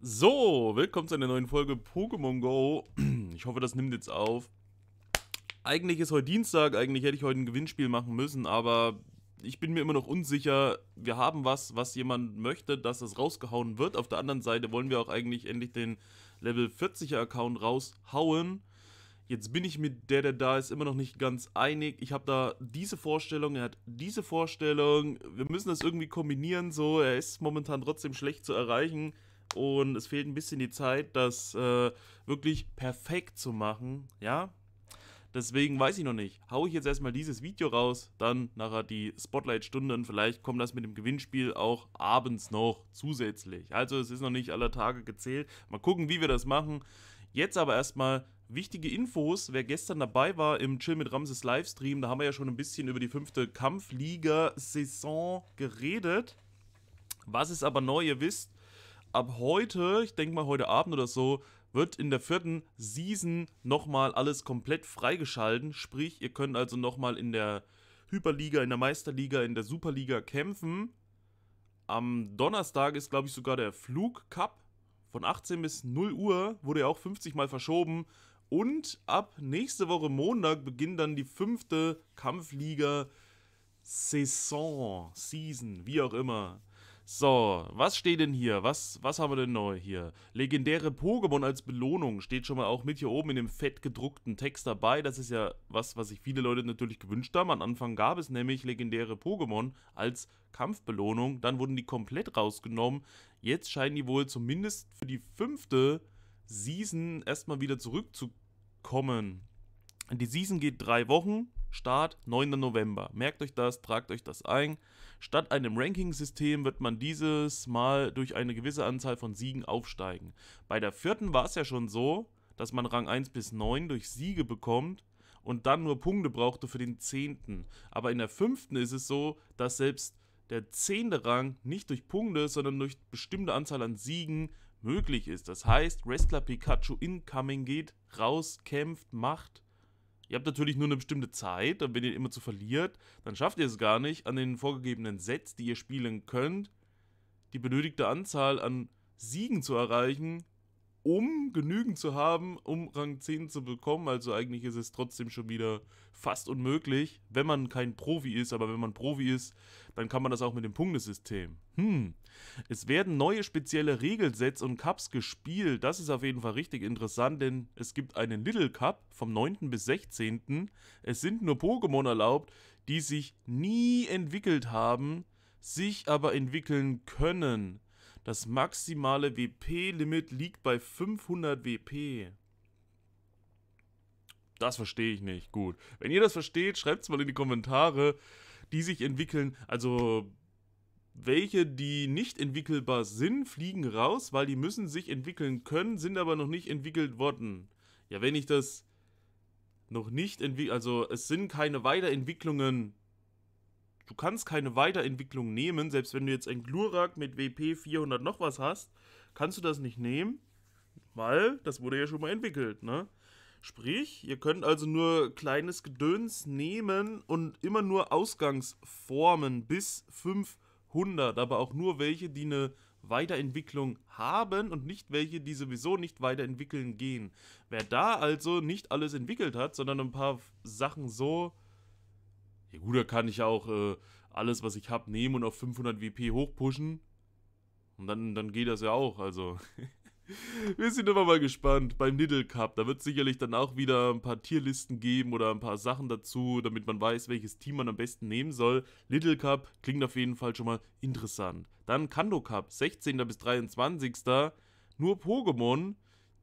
So, willkommen zu einer neuen Folge Pokémon Go. Ich hoffe, das nimmt jetzt auf. Eigentlich ist heute Dienstag, eigentlich hätte ich heute ein Gewinnspiel machen müssen, aber ich bin mir immer noch unsicher. Wir haben was, was jemand möchte, dass das rausgehauen wird. Auf der anderen Seite wollen wir auch eigentlich endlich den Level 40er Account raushauen. Jetzt bin ich mit der, der da ist, immer noch nicht ganz einig. Ich habe da diese Vorstellung, er hat diese Vorstellung. Wir müssen das irgendwie kombinieren, so. Er ist momentan trotzdem schlecht zu erreichen und es fehlt ein bisschen die Zeit, das äh, wirklich perfekt zu machen, ja. Deswegen weiß ich noch nicht. Hau ich jetzt erstmal dieses Video raus, dann nachher die Spotlight-Stunde und vielleicht kommt das mit dem Gewinnspiel auch abends noch zusätzlich. Also es ist noch nicht aller Tage gezählt. Mal gucken, wie wir das machen. Jetzt aber erstmal wichtige Infos. Wer gestern dabei war im Chill mit Ramses Livestream, da haben wir ja schon ein bisschen über die fünfte Kampfliga-Saison geredet. Was ist aber neu? Ihr wisst, ab heute, ich denke mal heute Abend oder so, wird in der vierten Season nochmal alles komplett freigeschalten. Sprich, ihr könnt also nochmal in der Hyperliga, in der Meisterliga, in der Superliga kämpfen. Am Donnerstag ist, glaube ich, sogar der Flug Cup von 18 bis 0 Uhr. Wurde ja auch 50 Mal verschoben. Und ab nächste Woche Montag beginnt dann die fünfte Kampfliga-Saison, Season, wie auch immer. So, was steht denn hier? Was, was haben wir denn neu hier? Legendäre Pokémon als Belohnung steht schon mal auch mit hier oben in dem fett gedruckten Text dabei. Das ist ja was, was sich viele Leute natürlich gewünscht haben. Am Anfang gab es nämlich legendäre Pokémon als Kampfbelohnung. Dann wurden die komplett rausgenommen. Jetzt scheinen die wohl zumindest für die fünfte Season erstmal wieder zurückzukommen. Die Season geht drei Wochen. Start 9. November. Merkt euch das, tragt euch das ein. Statt einem Ranking-System wird man dieses Mal durch eine gewisse Anzahl von Siegen aufsteigen. Bei der vierten war es ja schon so, dass man Rang 1 bis 9 durch Siege bekommt und dann nur Punkte brauchte für den zehnten. Aber in der fünften ist es so, dass selbst der zehnte Rang nicht durch Punkte, sondern durch bestimmte Anzahl an Siegen möglich ist. Das heißt, Wrestler Pikachu Incoming geht, raus, kämpft, macht Ihr habt natürlich nur eine bestimmte Zeit und wenn ihr immer zu verliert, dann schafft ihr es gar nicht, an den vorgegebenen Sets, die ihr spielen könnt, die benötigte Anzahl an Siegen zu erreichen, um genügend zu haben, um Rang 10 zu bekommen. Also eigentlich ist es trotzdem schon wieder fast unmöglich, wenn man kein Profi ist. Aber wenn man Profi ist, dann kann man das auch mit dem Punktesystem. Hm. Es werden neue spezielle Regelsets und Cups gespielt. Das ist auf jeden Fall richtig interessant, denn es gibt einen Little Cup vom 9. bis 16. Es sind nur Pokémon erlaubt, die sich nie entwickelt haben, sich aber entwickeln können. Das maximale WP-Limit liegt bei 500 WP. Das verstehe ich nicht. Gut. Wenn ihr das versteht, schreibt es mal in die Kommentare, die sich entwickeln. Also welche, die nicht entwickelbar sind, fliegen raus, weil die müssen sich entwickeln können, sind aber noch nicht entwickelt worden. Ja, wenn ich das noch nicht entwickle, also es sind keine Weiterentwicklungen du kannst keine Weiterentwicklung nehmen, selbst wenn du jetzt ein Glurak mit WP 400 noch was hast, kannst du das nicht nehmen, weil das wurde ja schon mal entwickelt, ne? Sprich, ihr könnt also nur kleines Gedöns nehmen und immer nur Ausgangsformen bis 500, aber auch nur welche, die eine Weiterentwicklung haben und nicht welche, die sowieso nicht weiterentwickeln gehen. Wer da also nicht alles entwickelt hat, sondern ein paar Sachen so ja gut, da kann ich ja auch äh, alles, was ich habe, nehmen und auf 500 WP hochpushen. Und dann, dann geht das ja auch, also... Wir sind immer mal gespannt beim Niddle Cup. Da wird es sicherlich dann auch wieder ein paar Tierlisten geben oder ein paar Sachen dazu, damit man weiß, welches Team man am besten nehmen soll. Niddle Cup klingt auf jeden Fall schon mal interessant. Dann Kando Cup, 16. bis 23. Nur Pokémon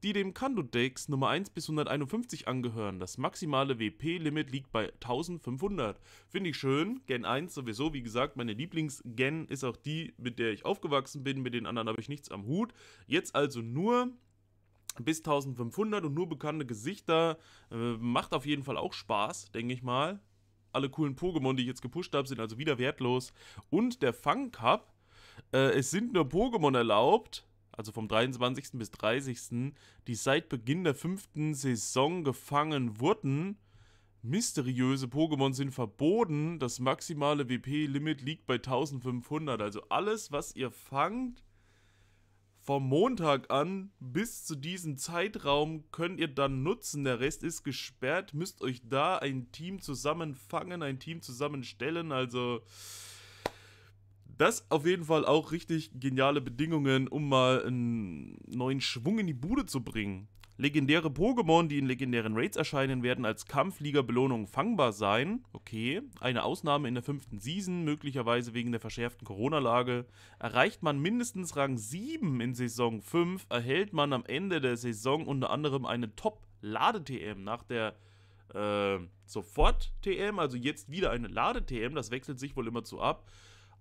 die dem Kando-Dex Nummer 1 bis 151 angehören. Das maximale WP-Limit liegt bei 1500. Finde ich schön. Gen 1 sowieso, wie gesagt, meine Lieblings-Gen ist auch die, mit der ich aufgewachsen bin. Mit den anderen habe ich nichts am Hut. Jetzt also nur bis 1500 und nur bekannte Gesichter. Äh, macht auf jeden Fall auch Spaß, denke ich mal. Alle coolen Pokémon, die ich jetzt gepusht habe, sind also wieder wertlos. Und der Fang-Cup. Äh, es sind nur Pokémon erlaubt also vom 23. bis 30., die seit Beginn der fünften Saison gefangen wurden. Mysteriöse Pokémon sind verboten. Das maximale WP-Limit liegt bei 1500. Also alles, was ihr fangt, vom Montag an bis zu diesem Zeitraum könnt ihr dann nutzen. Der Rest ist gesperrt. Müsst euch da ein Team zusammenfangen, ein Team zusammenstellen. Also das auf jeden Fall auch richtig geniale Bedingungen, um mal einen neuen Schwung in die Bude zu bringen. Legendäre Pokémon, die in legendären Raids erscheinen, werden als Kampfliga-Belohnung fangbar sein. Okay, eine Ausnahme in der fünften Season, möglicherweise wegen der verschärften Corona-Lage. Erreicht man mindestens Rang 7 in Saison 5, erhält man am Ende der Saison unter anderem eine Top-Lade-TM nach der äh, Sofort-TM, also jetzt wieder eine Lade-TM, das wechselt sich wohl immer zu ab.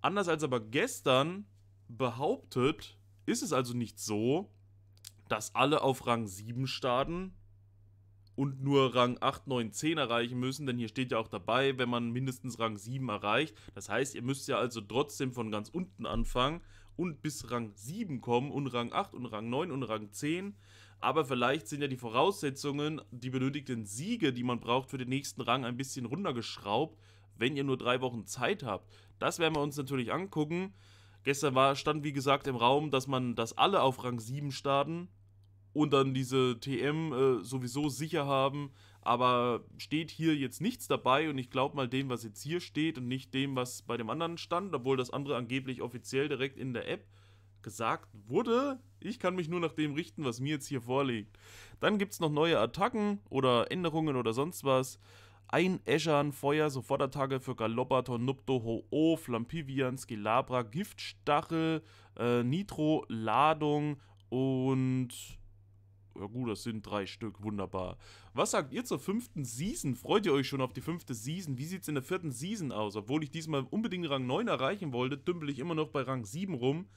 Anders als aber gestern behauptet, ist es also nicht so, dass alle auf Rang 7 starten und nur Rang 8, 9, 10 erreichen müssen, denn hier steht ja auch dabei, wenn man mindestens Rang 7 erreicht. Das heißt, ihr müsst ja also trotzdem von ganz unten anfangen und bis Rang 7 kommen und Rang 8 und Rang 9 und Rang 10. Aber vielleicht sind ja die Voraussetzungen, die benötigten Siege, die man braucht für den nächsten Rang, ein bisschen runtergeschraubt, wenn ihr nur drei Wochen Zeit habt. Das werden wir uns natürlich angucken. Gestern war, stand, wie gesagt, im Raum, dass man, dass alle auf Rang 7 starten und dann diese TM äh, sowieso sicher haben. Aber steht hier jetzt nichts dabei und ich glaube mal dem, was jetzt hier steht und nicht dem, was bei dem anderen stand, obwohl das andere angeblich offiziell direkt in der App gesagt wurde. Ich kann mich nur nach dem richten, was mir jetzt hier vorliegt. Dann gibt es noch neue Attacken oder Änderungen oder sonst was. Ein Eschern, Feuer, Sofortattacke für Galoppa, Tornupto, Ho-Oh, Flampivian, Skelabra, Giftstachel, äh, Nitro, Ladung und ja gut, das sind drei Stück, wunderbar. Was sagt ihr zur fünften Season? Freut ihr euch schon auf die fünfte Season? Wie sieht es in der vierten Season aus? Obwohl ich diesmal unbedingt Rang 9 erreichen wollte, dümpel ich immer noch bei Rang 7 rum,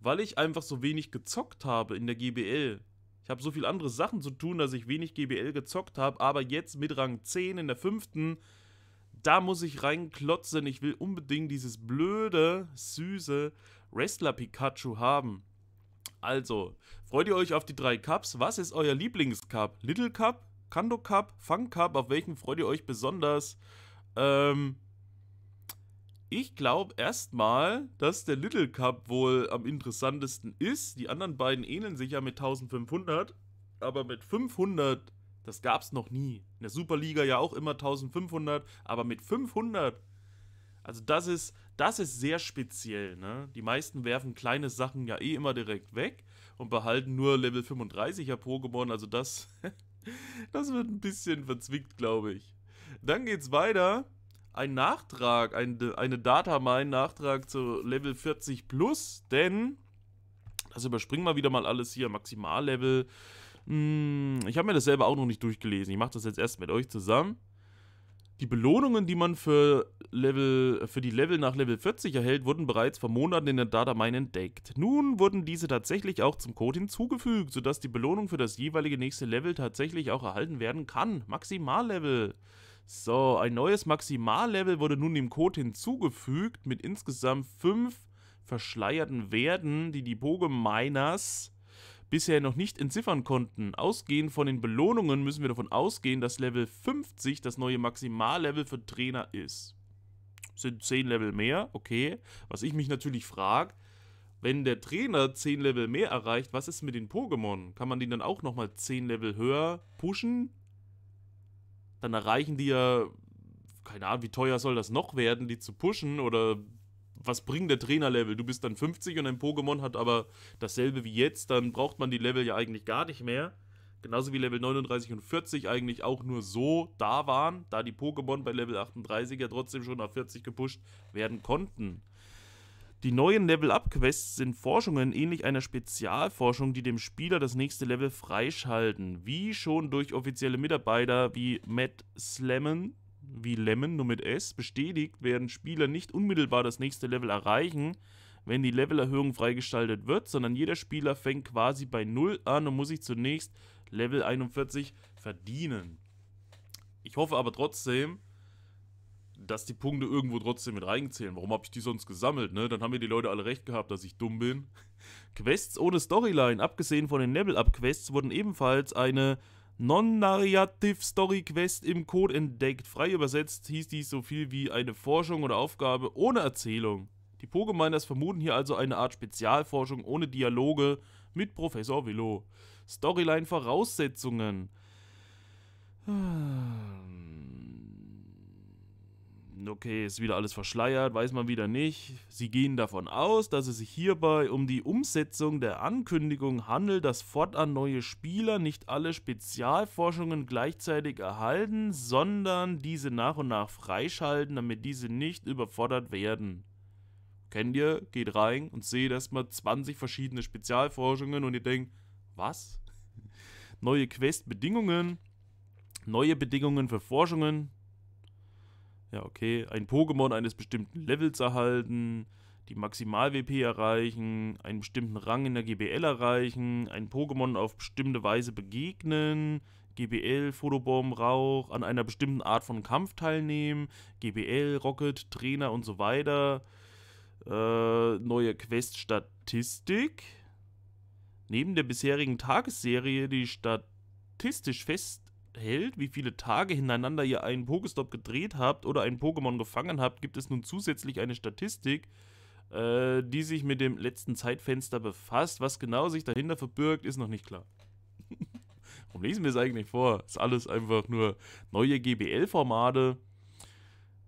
weil ich einfach so wenig gezockt habe in der GBL. Ich habe so viel andere Sachen zu tun, dass ich wenig GBL gezockt habe, aber jetzt mit Rang 10 in der fünften, da muss ich reinklotzen. Ich will unbedingt dieses blöde, süße Wrestler Pikachu haben. Also, freut ihr euch auf die drei Cups? Was ist euer Lieblingscup? Little Cup, Kando Cup, Fun Cup? Auf welchen freut ihr euch besonders? Ähm, ich glaube erstmal, dass der Little Cup wohl am interessantesten ist. Die anderen beiden ähneln sich ja mit 1500, aber mit 500, das gab es noch nie. In der Superliga ja auch immer 1500, aber mit 500, also das ist, das ist sehr speziell. Ne? Die meisten werfen kleine Sachen ja eh immer direkt weg und behalten nur Level 35er Pokémon, also das, das wird ein bisschen verzwickt, glaube ich. Dann geht's weiter ein Nachtrag, ein, eine Datamine-Nachtrag zu Level 40 plus, denn also überspringen wir wieder mal alles hier, Maximallevel. Hm, ich habe mir das selber auch noch nicht durchgelesen. Ich mache das jetzt erst mit euch zusammen. Die Belohnungen, die man für, Level, für die Level nach Level 40 erhält, wurden bereits vor Monaten in der Datamine entdeckt. Nun wurden diese tatsächlich auch zum Code hinzugefügt, sodass die Belohnung für das jeweilige nächste Level tatsächlich auch erhalten werden kann. Maximallevel. So, ein neues Maximallevel wurde nun dem Code hinzugefügt mit insgesamt fünf verschleierten Werten, die die Pogeminers bisher noch nicht entziffern konnten. Ausgehend von den Belohnungen müssen wir davon ausgehen, dass Level 50 das neue Maximallevel für Trainer ist. Sind 10 Level mehr, okay. Was ich mich natürlich frage, wenn der Trainer 10 Level mehr erreicht, was ist mit den Pokémon? Kann man die dann auch nochmal 10 Level höher pushen? dann erreichen die ja, keine Ahnung, wie teuer soll das noch werden, die zu pushen oder was bringt der Trainerlevel? Du bist dann 50 und ein Pokémon hat aber dasselbe wie jetzt, dann braucht man die Level ja eigentlich gar nicht mehr. Genauso wie Level 39 und 40 eigentlich auch nur so da waren, da die Pokémon bei Level 38 ja trotzdem schon auf 40 gepusht werden konnten. Die neuen Level-Up-Quests sind Forschungen ähnlich einer Spezialforschung, die dem Spieler das nächste Level freischalten. Wie schon durch offizielle Mitarbeiter wie Matt Slemon, wie Lemon, nur mit S, bestätigt, werden Spieler nicht unmittelbar das nächste Level erreichen, wenn die Levelerhöhung freigeschaltet wird, sondern jeder Spieler fängt quasi bei Null an und muss sich zunächst Level 41 verdienen. Ich hoffe aber trotzdem, dass die Punkte irgendwo trotzdem mit reingezählen. Warum habe ich die sonst gesammelt, ne? Dann haben mir die Leute alle recht gehabt, dass ich dumm bin. Quests ohne Storyline, abgesehen von den Level-Up-Quests, wurden ebenfalls eine Non-Narrative Story Quest im Code entdeckt. Frei übersetzt hieß dies so viel wie eine Forschung oder Aufgabe ohne Erzählung. Die Pokeminers vermuten hier also eine Art Spezialforschung ohne Dialoge mit Professor Willow. Storyline-Voraussetzungen. Hm okay, ist wieder alles verschleiert, weiß man wieder nicht. Sie gehen davon aus, dass es sich hierbei um die Umsetzung der Ankündigung handelt, dass fortan neue Spieler nicht alle Spezialforschungen gleichzeitig erhalten, sondern diese nach und nach freischalten, damit diese nicht überfordert werden. Kennt ihr? Geht rein und seht erstmal 20 verschiedene Spezialforschungen und ihr denkt, was? neue Questbedingungen, neue Bedingungen für Forschungen, ja, okay. Ein Pokémon eines bestimmten Levels erhalten, die Maximal-WP erreichen, einen bestimmten Rang in der GBL erreichen, ein Pokémon auf bestimmte Weise begegnen, GBL, Fotobomben, Rauch, an einer bestimmten Art von Kampf teilnehmen, GBL, Rocket, Trainer und so weiter. Äh, neue Quest-Statistik. Neben der bisherigen Tagesserie, die statistisch fest hält, wie viele Tage hintereinander ihr einen Pokestop gedreht habt oder einen Pokémon gefangen habt, gibt es nun zusätzlich eine Statistik, äh, die sich mit dem letzten Zeitfenster befasst. Was genau sich dahinter verbirgt, ist noch nicht klar. Warum lesen wir es eigentlich vor? Ist alles einfach nur neue GBL-Formate.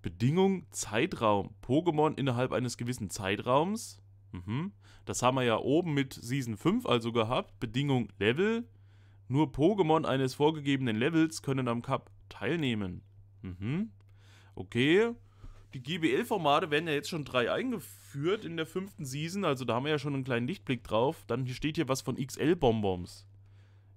Bedingung, Zeitraum. Pokémon innerhalb eines gewissen Zeitraums. Mhm. Das haben wir ja oben mit Season 5 also gehabt. Bedingung, Level. Nur Pokémon eines vorgegebenen Levels können am Cup teilnehmen. Mhm. Okay. Die GBL-Formate werden ja jetzt schon drei eingeführt in der fünften Season, also da haben wir ja schon einen kleinen Lichtblick drauf. Dann steht hier was von XL-Bonbons.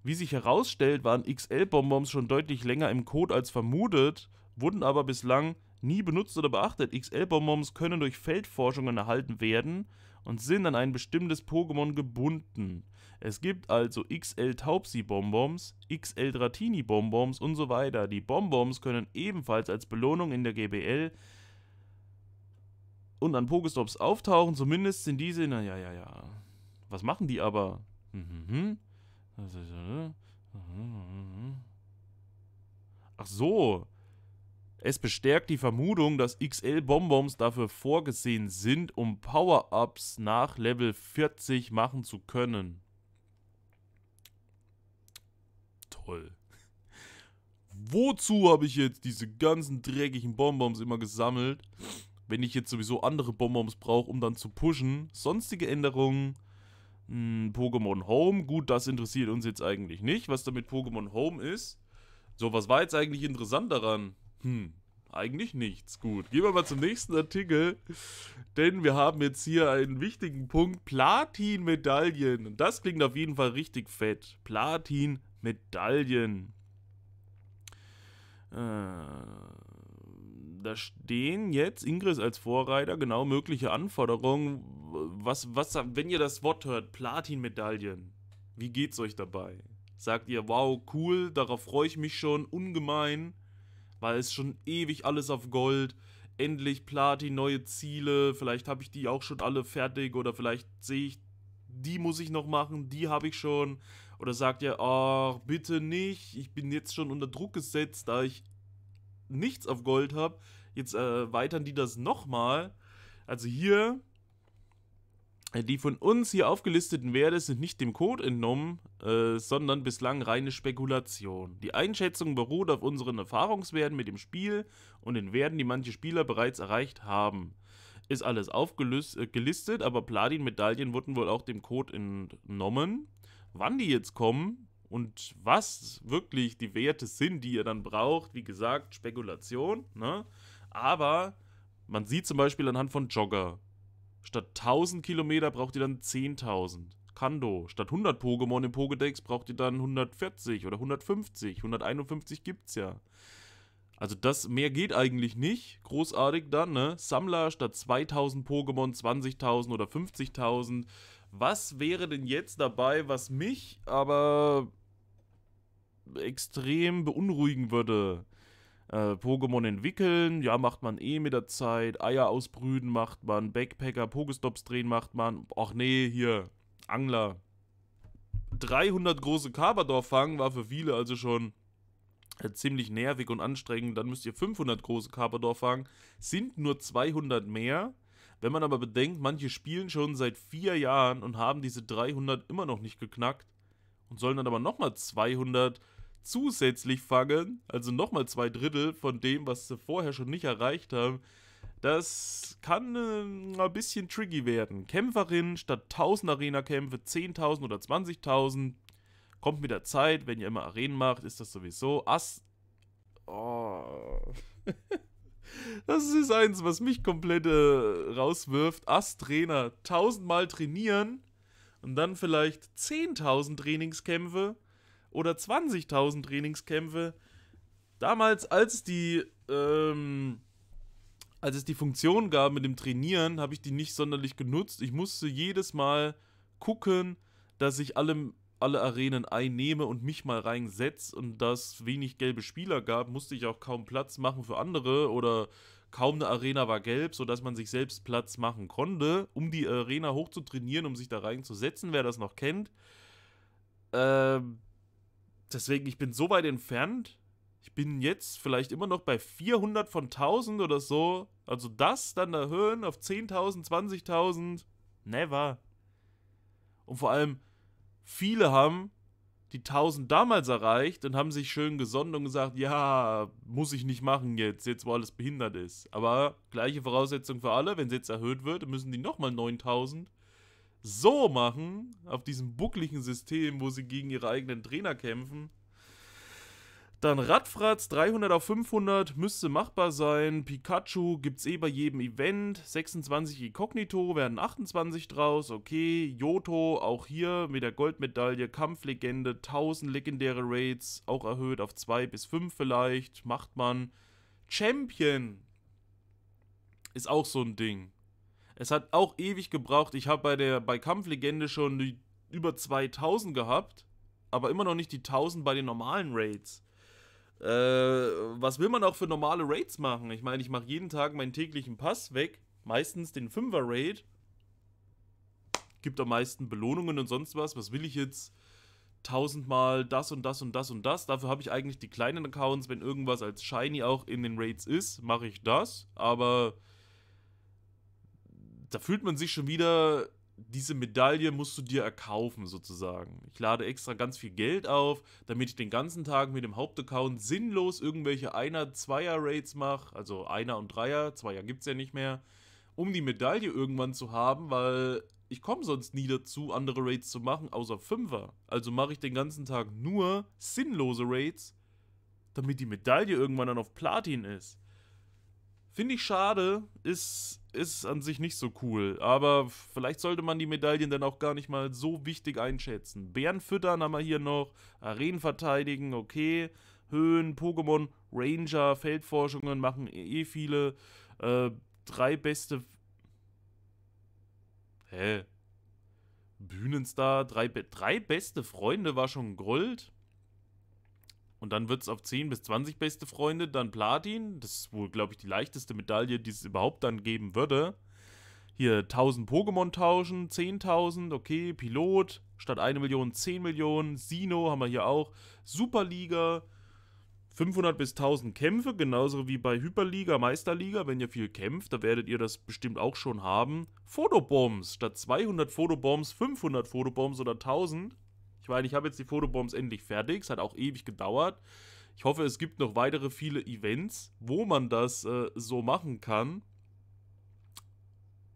Wie sich herausstellt, waren XL-Bonbons schon deutlich länger im Code als vermutet, wurden aber bislang nie benutzt oder beachtet. XL-Bonbons können durch Feldforschungen erhalten werden und sind an ein bestimmtes Pokémon gebunden. Es gibt also XL Taubsi Bonbons, XL Dratini Bonbons und so weiter. Die Bonbons können ebenfalls als Belohnung in der GBL und an Pokestops auftauchen, zumindest sind diese, na ja, ja, ja. Was machen die aber? Ach so. Es bestärkt die Vermutung, dass XL-Bonbons dafür vorgesehen sind, um Power-Ups nach Level 40 machen zu können. Toll. Wozu habe ich jetzt diese ganzen dreckigen Bonbons immer gesammelt, wenn ich jetzt sowieso andere Bonbons brauche, um dann zu pushen? Sonstige Änderungen. Hm, Pokémon Home. Gut, das interessiert uns jetzt eigentlich nicht, was da mit Pokémon Home ist. So, was war jetzt eigentlich interessant daran? Hm, eigentlich nichts. Gut, gehen wir mal zum nächsten Artikel, denn wir haben jetzt hier einen wichtigen Punkt, Platin-Medaillen. Und das klingt auf jeden Fall richtig fett. Platin-Medaillen. Äh, da stehen jetzt Ingress als Vorreiter genau mögliche Anforderungen. Was, was, wenn ihr das Wort hört, Platin-Medaillen, wie geht's euch dabei? Sagt ihr, wow, cool, darauf freue ich mich schon, ungemein weil es schon ewig alles auf Gold. Endlich Platin, neue Ziele. Vielleicht habe ich die auch schon alle fertig oder vielleicht sehe ich, die muss ich noch machen, die habe ich schon. Oder sagt ihr, ach, oh, bitte nicht, ich bin jetzt schon unter Druck gesetzt, da ich nichts auf Gold habe. Jetzt erweitern äh, die das nochmal. Also hier die von uns hier aufgelisteten Werte sind nicht dem Code entnommen, äh, sondern bislang reine Spekulation. Die Einschätzung beruht auf unseren Erfahrungswerten mit dem Spiel und den Werten, die manche Spieler bereits erreicht haben. Ist alles aufgelistet, äh, aber Platin-Medaillen wurden wohl auch dem Code entnommen. Wann die jetzt kommen und was wirklich die Werte sind, die ihr dann braucht, wie gesagt, Spekulation. Ne? Aber man sieht zum Beispiel anhand von Jogger Statt 1000 Kilometer braucht ihr dann 10.000. Kando. Statt 100 Pokémon im Pokédex braucht ihr dann 140 oder 150. 151 gibt's ja. Also das mehr geht eigentlich nicht. Großartig dann, ne? Sammler statt 2000 Pokémon 20.000 oder 50.000. Was wäre denn jetzt dabei, was mich aber extrem beunruhigen würde? äh, Pokémon entwickeln, ja, macht man eh mit der Zeit, Eier ausbrüten macht man, Backpacker, Pokestops drehen macht man, ach nee, hier, Angler. 300 große Kabador fangen war für viele also schon äh, ziemlich nervig und anstrengend, dann müsst ihr 500 große Kabador fangen, sind nur 200 mehr. Wenn man aber bedenkt, manche spielen schon seit vier Jahren und haben diese 300 immer noch nicht geknackt und sollen dann aber nochmal 200 zusätzlich fangen, also nochmal zwei Drittel von dem, was sie vorher schon nicht erreicht haben, das kann äh, ein bisschen tricky werden. Kämpferinnen statt 1000 Arena-Kämpfe, 10.000 oder 20.000. Kommt mit der Zeit, wenn ihr immer Arenen macht, ist das sowieso. Ass. Oh. das ist eins, was mich komplett äh, rauswirft. Ass-Trainer, 1000 Mal trainieren und dann vielleicht 10.000 Trainingskämpfe oder 20.000 Trainingskämpfe. Damals, als es die, ähm, als es die Funktion gab mit dem Trainieren, habe ich die nicht sonderlich genutzt. Ich musste jedes Mal gucken, dass ich alle, alle Arenen einnehme und mich mal reinsetze. Und da es wenig gelbe Spieler gab, musste ich auch kaum Platz machen für andere oder kaum eine Arena war gelb, sodass man sich selbst Platz machen konnte, um die Arena hochzutrainieren, um sich da reinzusetzen, wer das noch kennt. Ähm deswegen, ich bin so weit entfernt. Ich bin jetzt vielleicht immer noch bei 400 von 1000 oder so. Also das dann erhöhen auf 10.000, 20.000. Never. Und vor allem, viele haben die 1000 damals erreicht und haben sich schön gesonnen und gesagt, ja, muss ich nicht machen jetzt, jetzt wo alles behindert ist. Aber gleiche Voraussetzung für alle, wenn es jetzt erhöht wird, müssen die nochmal 9000 so machen, auf diesem buckligen System, wo sie gegen ihre eigenen Trainer kämpfen. Dann Radfratz 300 auf 500 müsste machbar sein. Pikachu gibt's eh bei jedem Event. 26 Inkognito werden 28 draus. Okay. Yoto auch hier mit der Goldmedaille. Kampflegende. 1000 legendäre Raids. Auch erhöht auf 2 bis 5 vielleicht. Macht man. Champion ist auch so ein Ding. Es hat auch ewig gebraucht. Ich habe bei der bei Kampflegende schon die, über 2000 gehabt, aber immer noch nicht die 1000 bei den normalen Raids. Äh, was will man auch für normale Raids machen? Ich meine, ich mache jeden Tag meinen täglichen Pass weg, meistens den 5er Raid. Gibt am meisten Belohnungen und sonst was. Was will ich jetzt? tausendmal das und das und das und das. Dafür habe ich eigentlich die kleinen Accounts. Wenn irgendwas als Shiny auch in den Raids ist, mache ich das. Aber da fühlt man sich schon wieder, diese Medaille musst du dir erkaufen, sozusagen. Ich lade extra ganz viel Geld auf, damit ich den ganzen Tag mit dem Hauptaccount sinnlos irgendwelche Einer-Zweier-Raids mache, also Einer und Dreier, Zweier gibt es ja nicht mehr, um die Medaille irgendwann zu haben, weil ich komme sonst nie dazu, andere Raids zu machen, außer Fünfer. Also mache ich den ganzen Tag nur sinnlose Raids, damit die Medaille irgendwann dann auf Platin ist. Finde ich schade, ist, ist an sich nicht so cool. Aber vielleicht sollte man die Medaillen dann auch gar nicht mal so wichtig einschätzen. Bären füttern haben wir hier noch, Arenen verteidigen, okay. Höhen, Pokémon, Ranger, Feldforschungen machen eh, eh viele. Äh, drei beste. Hä? Bühnenstar, drei, be drei beste Freunde war schon Gold? Und dann wird es auf 10 bis 20 beste Freunde, dann Platin. Das ist wohl, glaube ich, die leichteste Medaille, die es überhaupt dann geben würde. Hier 1000 Pokémon tauschen, 10.000, okay, Pilot, statt 1 Million 10 Millionen, Sino haben wir hier auch, Superliga, 500 bis 1000 Kämpfe, genauso wie bei Hyperliga, Meisterliga, wenn ihr viel kämpft, da werdet ihr das bestimmt auch schon haben. Fotobombs, statt 200 Fotobombs, 500 Fotobombs oder 1000. Ich meine, ich habe jetzt die Fotobombs endlich fertig. Es hat auch ewig gedauert. Ich hoffe, es gibt noch weitere viele Events, wo man das äh, so machen kann.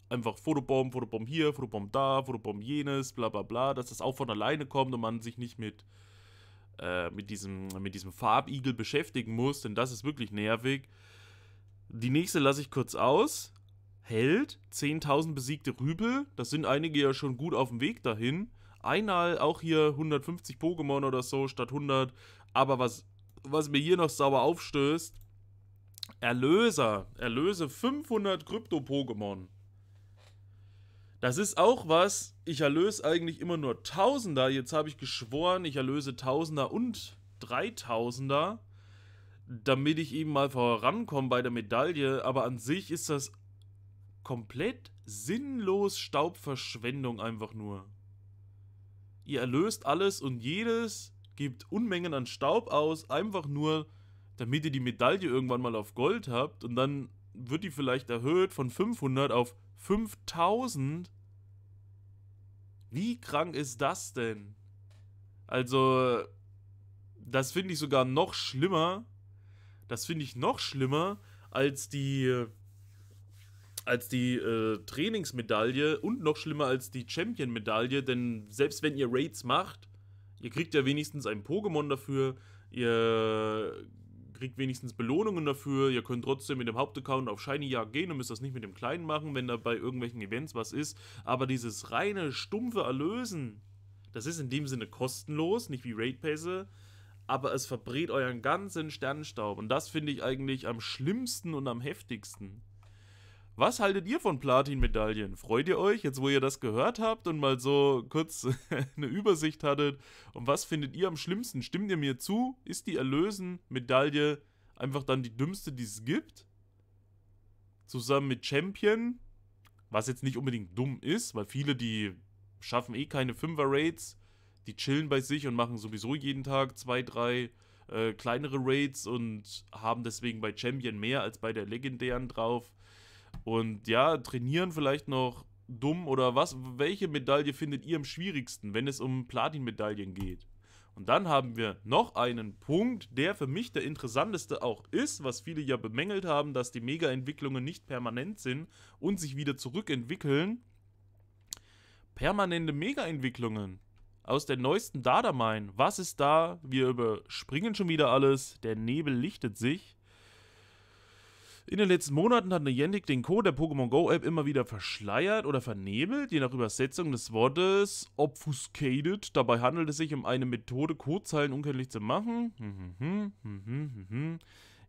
Einfach Fotobomb, Fotobomb hier, Fotobomb da, Fotobomb jenes, bla bla bla, dass das auch von alleine kommt und man sich nicht mit, äh, mit, diesem, mit diesem Farbigel beschäftigen muss, denn das ist wirklich nervig. Die nächste lasse ich kurz aus. Held, 10.000 besiegte Rübel, das sind einige ja schon gut auf dem Weg dahin. Einmal auch hier 150 Pokémon oder so statt 100. Aber was, was mir hier noch sauer aufstößt, Erlöser. Erlöse 500 Krypto-Pokémon. Das ist auch was, ich erlöse eigentlich immer nur Tausender. Jetzt habe ich geschworen, ich erlöse Tausender und Dreitausender, damit ich eben mal vorankomme bei der Medaille. Aber an sich ist das komplett sinnlos Staubverschwendung einfach nur ihr erlöst alles und jedes gibt Unmengen an Staub aus, einfach nur, damit ihr die Medaille irgendwann mal auf Gold habt und dann wird die vielleicht erhöht von 500 auf 5000. Wie krank ist das denn? Also, das finde ich sogar noch schlimmer. Das finde ich noch schlimmer als die als die äh, Trainingsmedaille und noch schlimmer als die Champion-Medaille, denn selbst wenn ihr Raids macht, ihr kriegt ja wenigstens ein Pokémon dafür, ihr kriegt wenigstens Belohnungen dafür, ihr könnt trotzdem mit dem Hauptaccount auf Shiny Jagd gehen und müsst das nicht mit dem Kleinen machen, wenn da bei irgendwelchen Events was ist, aber dieses reine, stumpfe Erlösen, das ist in dem Sinne kostenlos, nicht wie Raid-Pässe, aber es verbrät euren ganzen Sternenstaub und das finde ich eigentlich am schlimmsten und am heftigsten. Was haltet ihr von Platin-Medaillen? Freut ihr euch, jetzt wo ihr das gehört habt und mal so kurz eine Übersicht hattet? Und was findet ihr am schlimmsten? Stimmt ihr mir zu? Ist die Erlösen-Medaille einfach dann die dümmste, die es gibt? Zusammen mit Champion, was jetzt nicht unbedingt dumm ist, weil viele, die schaffen eh keine Fünfer-Raids, die chillen bei sich und machen sowieso jeden Tag zwei, drei äh, kleinere Raids und haben deswegen bei Champion mehr als bei der legendären drauf. Und ja, trainieren vielleicht noch dumm oder was? Welche Medaille findet ihr am schwierigsten, wenn es um Platin-Medaillen geht? Und dann haben wir noch einen Punkt, der für mich der interessanteste auch ist, was viele ja bemängelt haben, dass die Mega-Entwicklungen nicht permanent sind und sich wieder zurückentwickeln. Permanente Mega-Entwicklungen aus der neuesten Data Mine. Was ist da? Wir überspringen schon wieder alles. Der Nebel lichtet sich. In den letzten Monaten hat Niantic den Code der Pokémon Go App immer wieder verschleiert oder vernebelt, je nach Übersetzung des Wortes obfuscated. Dabei handelt es sich um eine Methode, Codezeilen unkenntlich zu machen. Hm, hm, hm,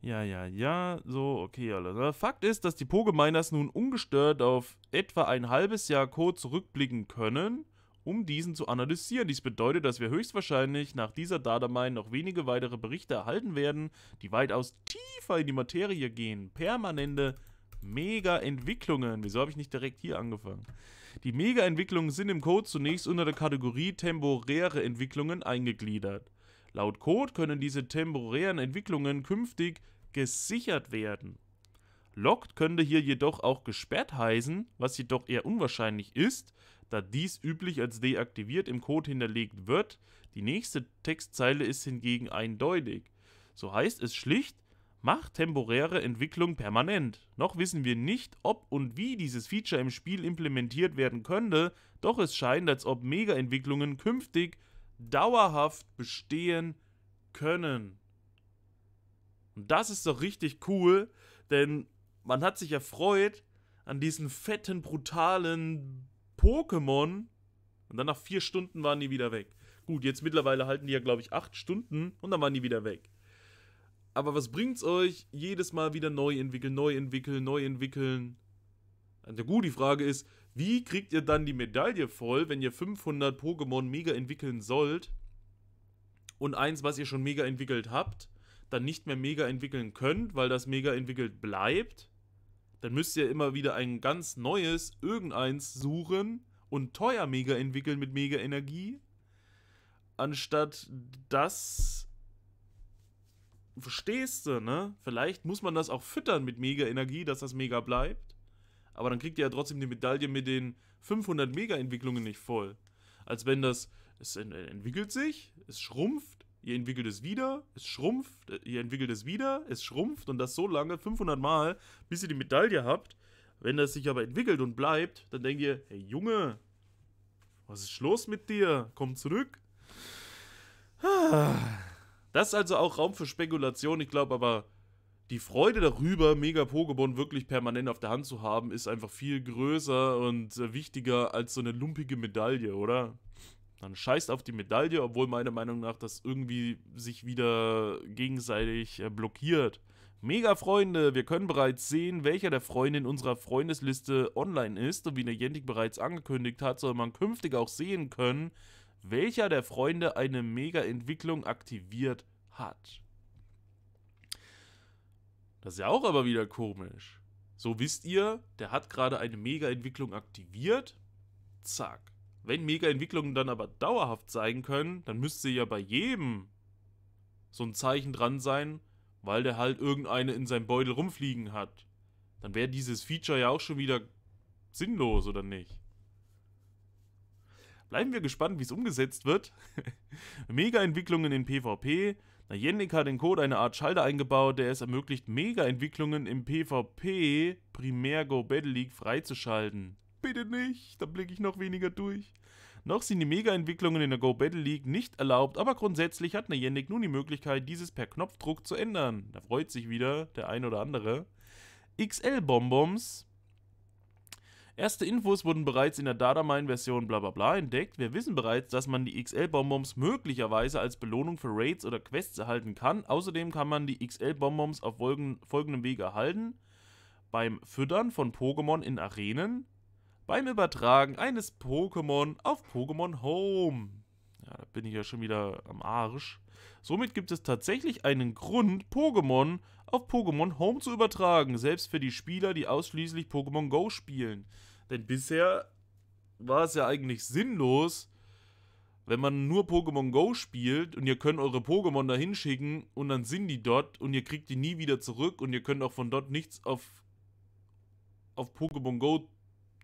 ja, ja, ja, so, okay, alles. Also, ne? Fakt ist, dass die Pokeminers nun ungestört auf etwa ein halbes Jahr Code zurückblicken können um diesen zu analysieren. Dies bedeutet, dass wir höchstwahrscheinlich nach dieser Datamine noch wenige weitere Berichte erhalten werden, die weitaus tiefer in die Materie gehen. Permanente Mega-Entwicklungen. Wieso habe ich nicht direkt hier angefangen? Die Mega-Entwicklungen sind im Code zunächst unter der Kategorie temporäre Entwicklungen eingegliedert. Laut Code können diese temporären Entwicklungen künftig gesichert werden. Locked könnte hier jedoch auch gesperrt heißen, was jedoch eher unwahrscheinlich ist, da dies üblich als deaktiviert im Code hinterlegt wird, die nächste Textzeile ist hingegen eindeutig. So heißt es schlicht, macht temporäre Entwicklung permanent. Noch wissen wir nicht, ob und wie dieses Feature im Spiel implementiert werden könnte, doch es scheint, als ob Mega-Entwicklungen künftig dauerhaft bestehen können. Und das ist doch richtig cool, denn man hat sich erfreut an diesen fetten, brutalen Pokémon. Und dann nach vier Stunden waren die wieder weg. Gut, jetzt mittlerweile halten die ja, glaube ich, acht Stunden und dann waren die wieder weg. Aber was bringt's euch, jedes Mal wieder neu entwickeln, neu entwickeln, neu entwickeln? Also gut, die Frage ist, wie kriegt ihr dann die Medaille voll, wenn ihr 500 Pokémon mega entwickeln sollt und eins, was ihr schon mega entwickelt habt, dann nicht mehr mega entwickeln könnt, weil das mega entwickelt bleibt? dann müsst ihr immer wieder ein ganz neues, irgendeins suchen und teuer Mega entwickeln mit Mega Energie, anstatt das. Verstehst du, ne? Vielleicht muss man das auch füttern mit Mega Energie, dass das Mega bleibt. Aber dann kriegt ihr ja trotzdem die Medaille mit den 500 Mega-Entwicklungen nicht voll. Als wenn das. Es entwickelt sich, es schrumpft, ihr entwickelt es wieder, es schrumpft, äh, ihr entwickelt es wieder, es schrumpft und das so lange, 500 Mal, bis ihr die Medaille habt. Wenn das sich aber entwickelt und bleibt, dann denkt ihr, hey Junge, was ist los mit dir? Komm zurück. Das ist also auch Raum für Spekulation. Ich glaube aber, die Freude darüber, Mega Pokémon wirklich permanent auf der Hand zu haben, ist einfach viel größer und äh, wichtiger als so eine lumpige Medaille, oder? Dann scheißt auf die Medaille, obwohl meiner Meinung nach das irgendwie sich wieder gegenseitig äh, blockiert. Mega Freunde, wir können bereits sehen, welcher der Freunde in unserer Freundesliste online ist und wie der Jentik bereits angekündigt hat, soll man künftig auch sehen können, welcher der Freunde eine Mega-Entwicklung aktiviert hat. Das ist ja auch aber wieder komisch. So wisst ihr, der hat gerade eine Mega-Entwicklung aktiviert. Zack. Wenn Mega-Entwicklungen dann aber dauerhaft sein können, dann müsste ja bei jedem so ein Zeichen dran sein, weil der halt irgendeine in seinem Beutel rumfliegen hat. Dann wäre dieses Feature ja auch schon wieder sinnlos, oder nicht? Bleiben wir gespannt, wie es umgesetzt wird. Mega-Entwicklungen in PvP. Na, Yannick hat in Code eine Art Schalter eingebaut, der es ermöglicht, Mega-Entwicklungen im PvP Primär Go Battle League freizuschalten. Bitte nicht, da blicke ich noch weniger durch. Noch sind die Mega-Entwicklungen in der Go Battle League nicht erlaubt, aber grundsätzlich hat Niantic nun die Möglichkeit, dieses per Knopfdruck zu ändern. Da freut sich wieder der ein oder andere. XL-Bonbons. Erste Infos wurden bereits in der Datamine-Version bla bla bla entdeckt. Wir wissen bereits, dass man die XL-Bonbons möglicherweise als Belohnung für Raids oder Quests erhalten kann. Außerdem kann man die XL-Bonbons auf folgen, folgendem Weg erhalten. Beim Füttern von Pokémon in Arenen, beim Übertragen eines Pokémon auf Pokémon Home. Ja, da bin ich ja schon wieder am Arsch. Somit gibt es tatsächlich einen Grund, Pokémon auf Pokémon Home zu übertragen, selbst für die Spieler, die ausschließlich Pokémon Go spielen. Denn bisher war es ja eigentlich sinnlos, wenn man nur Pokémon Go spielt und ihr könnt eure Pokémon da hinschicken und dann sind die dort und ihr kriegt die nie wieder zurück und ihr könnt auch von dort nichts auf, auf Pokémon Go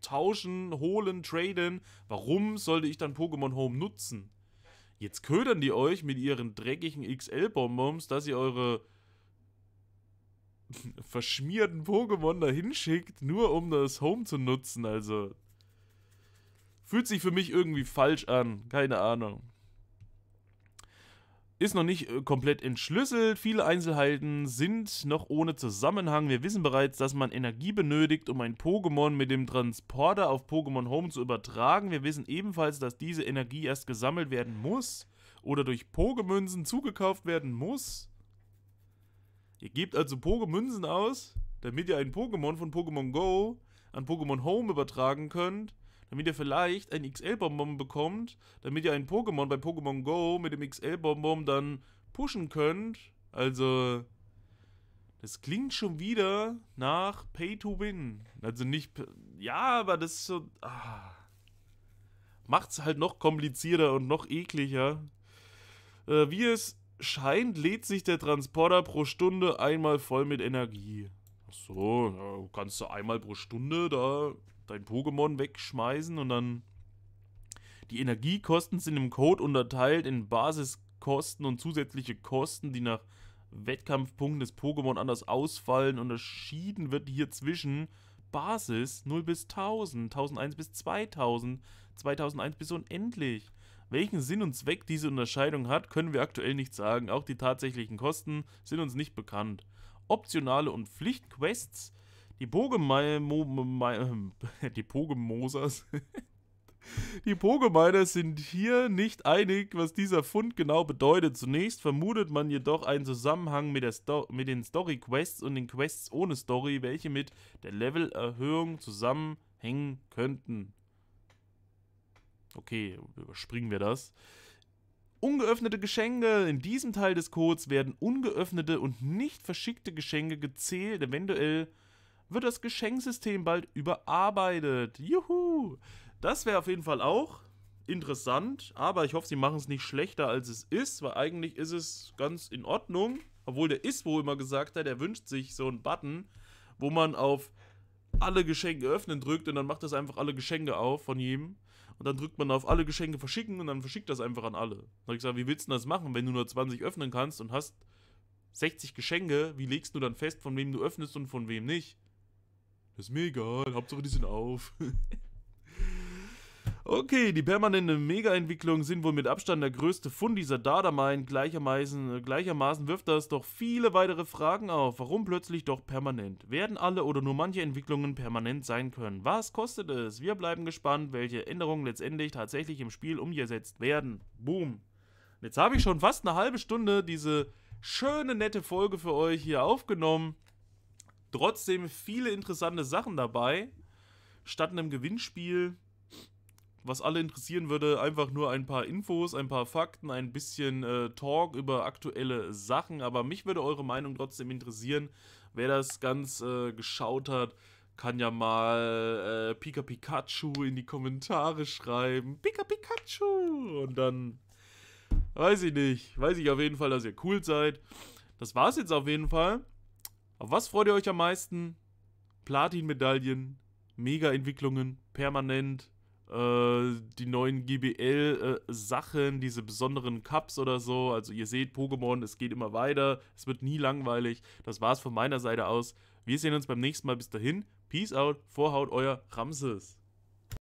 tauschen, holen, traden. Warum sollte ich dann Pokémon Home nutzen? Jetzt ködern die euch mit ihren dreckigen XL-Bonbons, dass ihr eure verschmierten Pokémon dahin schickt, nur um das Home zu nutzen. Also fühlt sich für mich irgendwie falsch an. Keine Ahnung ist noch nicht äh, komplett entschlüsselt. Viele Einzelheiten sind noch ohne Zusammenhang. Wir wissen bereits, dass man Energie benötigt, um ein Pokémon mit dem Transporter auf Pokémon Home zu übertragen. Wir wissen ebenfalls, dass diese Energie erst gesammelt werden muss oder durch Pokémünzen zugekauft werden muss. Ihr gebt also Pokémünzen aus, damit ihr ein Pokémon von Pokémon Go an Pokémon Home übertragen könnt damit ihr vielleicht ein XL-Bonbon bekommt, damit ihr einen Pokémon bei Pokémon Go mit dem XL-Bonbon dann pushen könnt. Also, das klingt schon wieder nach Pay to Win. Also nicht, ja, aber das ist so, ah, es halt noch komplizierter und noch ekliger. Äh, wie es scheint, lädt sich der Transporter pro Stunde einmal voll mit Energie. Ach so, kannst du einmal pro Stunde da dein Pokémon wegschmeißen und dann die Energiekosten sind im Code unterteilt in Basiskosten und zusätzliche Kosten, die nach Wettkampfpunkten des Pokémon anders ausfallen. Unterschieden wird hier zwischen Basis 0 bis 1000, 1001 bis 2000, 2001 bis unendlich. Welchen Sinn und Zweck diese Unterscheidung hat, können wir aktuell nicht sagen. Auch die tatsächlichen Kosten sind uns nicht bekannt. Optionale und Pflichtquests die Pogemeine. Die Pogemeiner sind hier nicht einig, was dieser Fund genau bedeutet. Zunächst vermutet man jedoch einen Zusammenhang mit, Sto mit den Story-Quests und den Quests ohne Story, welche mit der Levelerhöhung zusammenhängen könnten. Okay, überspringen wir das. Ungeöffnete Geschenke. In diesem Teil des Codes werden ungeöffnete und nicht verschickte Geschenke gezählt, eventuell wird das Geschenksystem bald überarbeitet. Juhu! Das wäre auf jeden Fall auch interessant, aber ich hoffe, sie machen es nicht schlechter, als es ist, weil eigentlich ist es ganz in Ordnung. Obwohl der Iswo immer gesagt hat, er wünscht sich so einen Button, wo man auf alle Geschenke öffnen drückt und dann macht das einfach alle Geschenke auf von jedem. Und dann drückt man auf alle Geschenke verschicken und dann verschickt das einfach an alle. Da habe ich gesagt, wie willst du das machen, wenn du nur 20 öffnen kannst und hast 60 Geschenke? Wie legst du dann fest, von wem du öffnest und von wem nicht? ist mir egal, Hauptsache die sind auf. Okay, die permanente Mega-Entwicklungen sind wohl mit Abstand der größte Fund dieser Dada-Mine. Gleichermaßen, äh, gleichermaßen wirft das doch viele weitere Fragen auf. Warum plötzlich doch permanent? Werden alle oder nur manche Entwicklungen permanent sein können? Was kostet es? Wir bleiben gespannt, welche Änderungen letztendlich tatsächlich im Spiel umgesetzt werden. Boom. Jetzt habe ich schon fast eine halbe Stunde diese schöne, nette Folge für euch hier aufgenommen trotzdem viele interessante Sachen dabei, statt einem Gewinnspiel, was alle interessieren würde, einfach nur ein paar Infos, ein paar Fakten, ein bisschen äh, Talk über aktuelle Sachen. Aber mich würde eure Meinung trotzdem interessieren. Wer das ganz äh, geschaut hat, kann ja mal äh, Pika Pikachu in die Kommentare schreiben. Pika Pikachu! Und dann weiß ich nicht. Weiß ich auf jeden Fall, dass ihr cool seid. Das war's jetzt auf jeden Fall. Auf was freut ihr euch am meisten? Platin-Medaillen, Mega-Entwicklungen, permanent, äh, die neuen GBL-Sachen, äh, diese besonderen Cups oder so. Also ihr seht, Pokémon, es geht immer weiter, es wird nie langweilig. Das war's von meiner Seite aus. Wir sehen uns beim nächsten Mal. Bis dahin, Peace out, Vorhaut, euer Ramses.